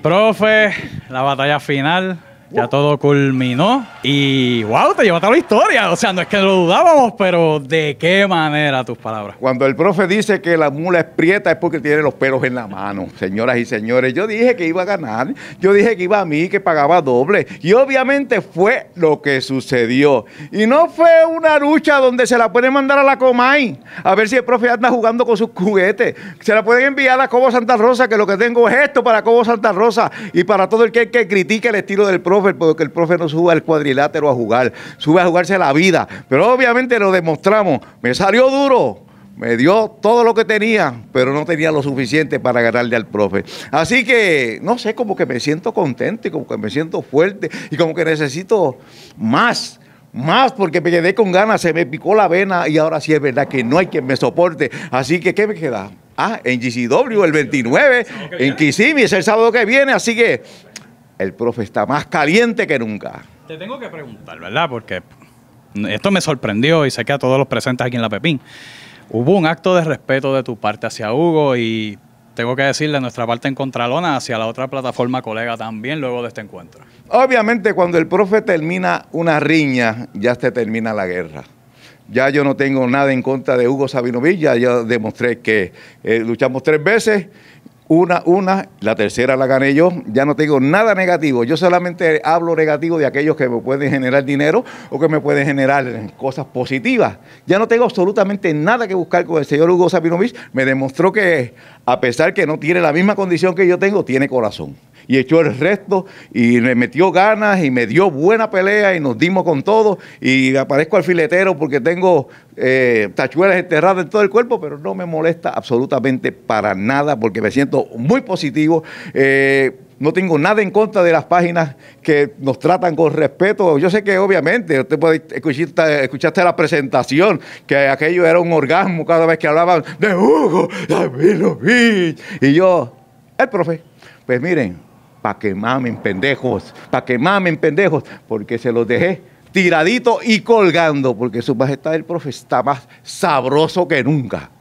Profe, la batalla final. Ya todo culminó y wow, te lleva a la historia. O sea, no es que lo dudábamos, pero de qué manera tus palabras. Cuando el profe dice que la mula es prieta es porque tiene los pelos en la mano. Señoras y señores, yo dije que iba a ganar, yo dije que iba a mí, que pagaba doble. Y obviamente fue lo que sucedió. Y no fue una lucha donde se la pueden mandar a la Comay a ver si el profe anda jugando con sus juguetes. Se la pueden enviar a Cobo Santa Rosa, que lo que tengo es esto para Cobo Santa Rosa y para todo el que, que critique el estilo del profe porque el profe no sube al cuadrilátero a jugar, sube a jugarse la vida. Pero obviamente lo demostramos, me salió duro. Me dio todo lo que tenía, pero no tenía lo suficiente para ganarle al profe. Así que, no sé, como que me siento contento y como que me siento fuerte y como que necesito más más porque me quedé con ganas, se me picó la vena y ahora sí es verdad que no hay quien me soporte. Así que, ¿qué me queda? Ah, en GCW el 29, en Kissimmee, es el sábado que viene, así que el profe está más caliente que nunca. Te tengo que preguntar, ¿verdad? Porque esto me sorprendió y sé que a todos los presentes aquí en la Pepín. Hubo un acto de respeto de tu parte hacia Hugo y tengo que decirle nuestra parte en Contralona hacia la otra plataforma colega también luego de este encuentro. Obviamente cuando el profe termina una riña, ya se termina la guerra. Ya yo no tengo nada en contra de Hugo Villa, ya demostré que eh, luchamos tres veces una, una, la tercera la gané yo. Ya no tengo nada negativo. Yo solamente hablo negativo de aquellos que me pueden generar dinero o que me pueden generar cosas positivas. Ya no tengo absolutamente nada que buscar con el señor Hugo Sabinovich. Me demostró que, a pesar que no tiene la misma condición que yo tengo, tiene corazón y echó el resto y me metió ganas y me dio buena pelea y nos dimos con todo y aparezco al filetero porque tengo eh, tachuelas enterradas en todo el cuerpo, pero no me molesta absolutamente para nada porque me siento muy positivo. Eh, no tengo nada en contra de las páginas que nos tratan con respeto. Yo sé que obviamente, usted puede escuchar, escuchaste la presentación, que aquello era un orgasmo cada vez que hablaban de Hugo Y yo, el profe, pues miren, pa' que mamen pendejos, pa' que mamen pendejos, porque se los dejé tiradito y colgando, porque su majestad el profe está más sabroso que nunca.